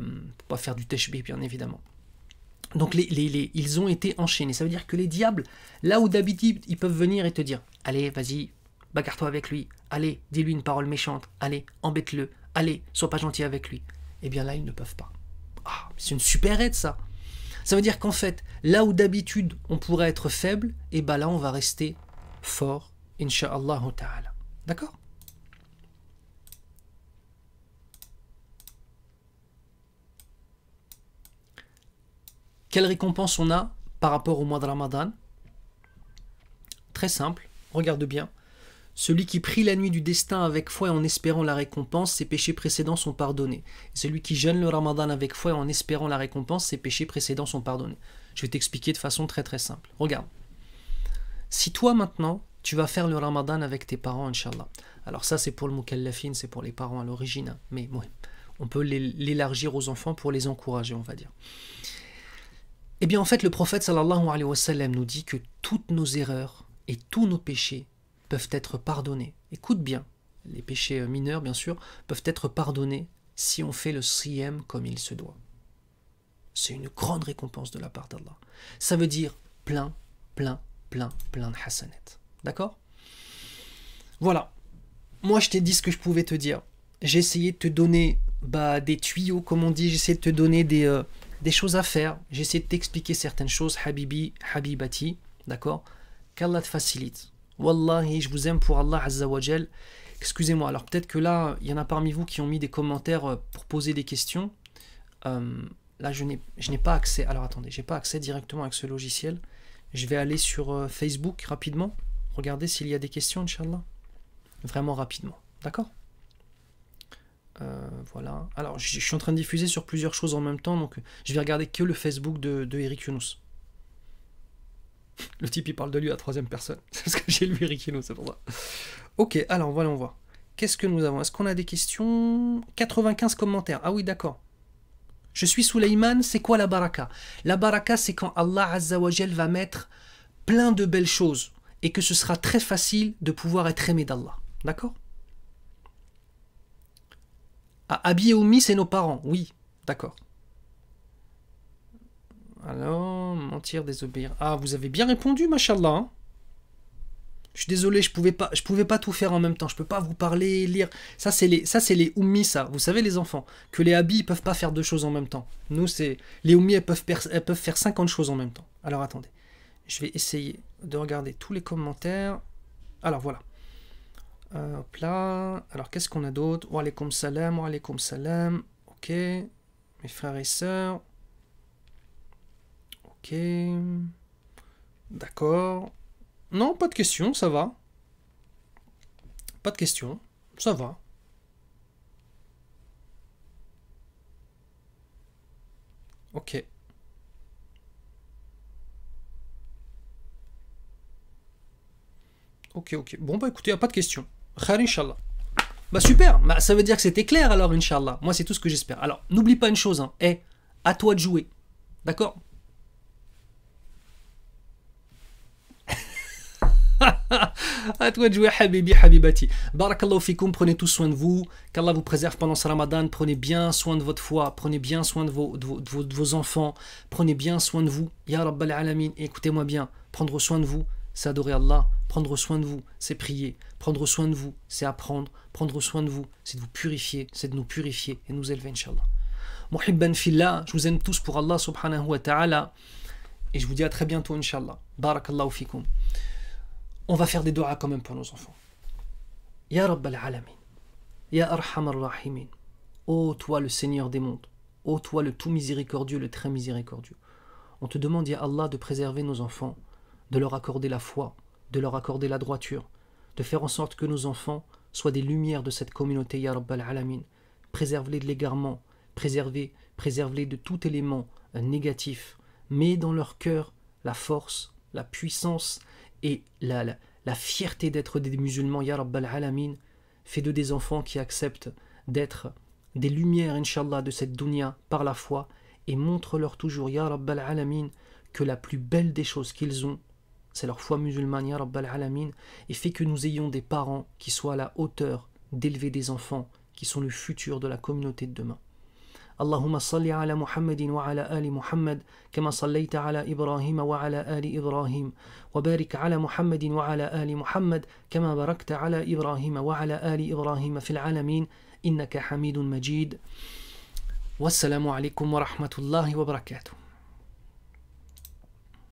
pas faire du teshbih, bien évidemment. Donc les, ils ont été enchaînés. Ça veut dire que les diables, là où d'habitude ils peuvent venir et te dire, allez, vas-y, bagarre-toi avec lui, allez, dis-lui une parole méchante, allez, embête-le, allez, sois pas gentil avec lui. Eh bien là, ils ne peuvent pas. Ah, c'est une super aide ça. Ça veut dire qu'en fait, là où d'habitude on pourrait être faible, et eh bien là on va rester fort, insha'Allah ta'ala. D'accord Quelle récompense on a par rapport au mois de Ramadan Très simple, regarde bien. Celui qui prie la nuit du destin avec foi en espérant la récompense, ses péchés précédents sont pardonnés. celui qui jeûne le ramadan avec foi en espérant la récompense, ses péchés précédents sont pardonnés. Je vais t'expliquer de façon très très simple. Regarde. Si toi maintenant, tu vas faire le ramadan avec tes parents, inshallah. Alors ça, c'est pour le mukallafin, c'est pour les parents à l'origine. Hein. Mais ouais, on peut l'élargir aux enfants pour les encourager, on va dire. Eh bien, en fait, le prophète sallallahu alayhi wa nous dit que toutes nos erreurs et tous nos péchés peuvent être pardonnés. Écoute bien, les péchés euh, mineurs, bien sûr, peuvent être pardonnés si on fait le sriem comme il se doit. C'est une grande récompense de la part d'Allah. Ça veut dire plein, plein, plein, plein de hasanet. D'accord Voilà. Moi, je t'ai dit ce que je pouvais te dire. J'ai essayé de te donner bah, des tuyaux, comme on dit. J'ai essayé de te donner des, euh, des choses à faire. J'ai essayé de t'expliquer certaines choses, Habibi, Habibati. D'accord Qu'Allah te facilite. Wallahi, je vous aime pour Allah Azzawajal. Excusez-moi, alors peut-être que là, il y en a parmi vous qui ont mis des commentaires euh, pour poser des questions. Euh, là, je n'ai pas accès. Alors attendez, j'ai pas accès directement avec ce logiciel. Je vais aller sur euh, Facebook rapidement. Regardez s'il y a des questions, Inch'Allah. Vraiment rapidement. D'accord voilà. Alors, je suis en train de diffuser sur plusieurs choses en même temps, donc je vais regarder que le Facebook de, de Eric Younous. Le type, il parle de lui à troisième personne. C'est parce que j'ai lu nous c'est pour ça. Ok, alors, voilà, on voit. Qu'est-ce que nous avons Est-ce qu'on a des questions 95 commentaires. Ah oui, d'accord. Je suis Souleyman, c'est quoi la baraka La baraka, c'est quand Allah Azzawajal va mettre plein de belles choses et que ce sera très facile de pouvoir être aimé d'Allah. D'accord ah, Abi et c'est nos parents. Oui, d'accord. Alors, mentir, désobéir. Ah, vous avez bien répondu, machallah. Hein. Je suis désolé, je pouvais pas, je pouvais pas tout faire en même temps. Je peux pas vous parler, lire. Ça c'est les, ça c'est les ça. Vous savez les enfants que les habits ils peuvent pas faire deux choses en même temps. Nous c'est les oumis, elles peuvent, peuvent faire 50 choses en même temps. Alors attendez, je vais essayer de regarder tous les commentaires. Alors voilà. Euh, hop là. Alors qu'est-ce qu'on a d'autre? Wa salam, wa salam. Ok. Mes frères et sœurs. Ok. D'accord. Non, pas de questions, ça va. Pas de questions, ça va. Ok. Ok, ok. Bon, bah écoutez, pas de questions. khair Inch'Allah. Bah super, bah, ça veut dire que c'était clair alors, Inch'Allah. Moi, c'est tout ce que j'espère. Alors, n'oublie pas une chose, hein. Eh, à toi de jouer. D'accord à toi de jouer, Habibi, Habibati. Barakallahu prenez tous soin de vous. Qu'Allah vous préserve pendant ce ramadan. Prenez bien soin de votre foi. Prenez bien soin de vos, de vos, enfants. Prenez bien soin de vous. Ya Rabbal Alamin. Écoutez-moi bien. Prendre soin de vous, c'est adorer Allah. Prendre soin de vous, c'est prier. Prendre soin de vous, c'est apprendre. Prendre soin de vous, c'est de vous purifier. C'est de nous purifier et nous élever, Inch'Allah. Muhibban fillah, je vous aime tous pour Allah subhanahu wa ta'ala. Et je vous dis à très bientôt, Inch'Allah. Barakallahu on va faire des doigts quand même pour nos enfants. Ya Rabbal alamin Ya Arham rahimin ô toi le Seigneur des mondes, ô toi le tout miséricordieux, le très miséricordieux. On te demande, Ya Allah, de préserver nos enfants, de leur accorder la foi, de leur accorder la droiture, de faire en sorte que nos enfants soient des lumières de cette communauté, Ya Rabbal alamin Préserve-les de l'égarement, préserve-les de tout élément euh, négatif. Mets dans leur cœur la force, la puissance, et la, la, la fierté d'être des musulmans, Ya Rabbal Alamin, fait de des enfants qui acceptent d'être des lumières, inshallah, de cette dunya par la foi et montre-leur toujours, Ya Rabbal Alamin, que la plus belle des choses qu'ils ont, c'est leur foi musulmane, Ya Rabbal Alamin, et fait que nous ayons des parents qui soient à la hauteur d'élever des enfants qui sont le futur de la communauté de demain. اللهم صل على محمد وعلى ال محمد كما صليت على ابراهيم وعلى ال ابراهيم وبارك على محمد وعلى ال محمد كما باركت على ابراهيم وعلى ال ابراهيم في العالمين انك حميد مجيد والسلام عليكم ورحمه الله وبركاته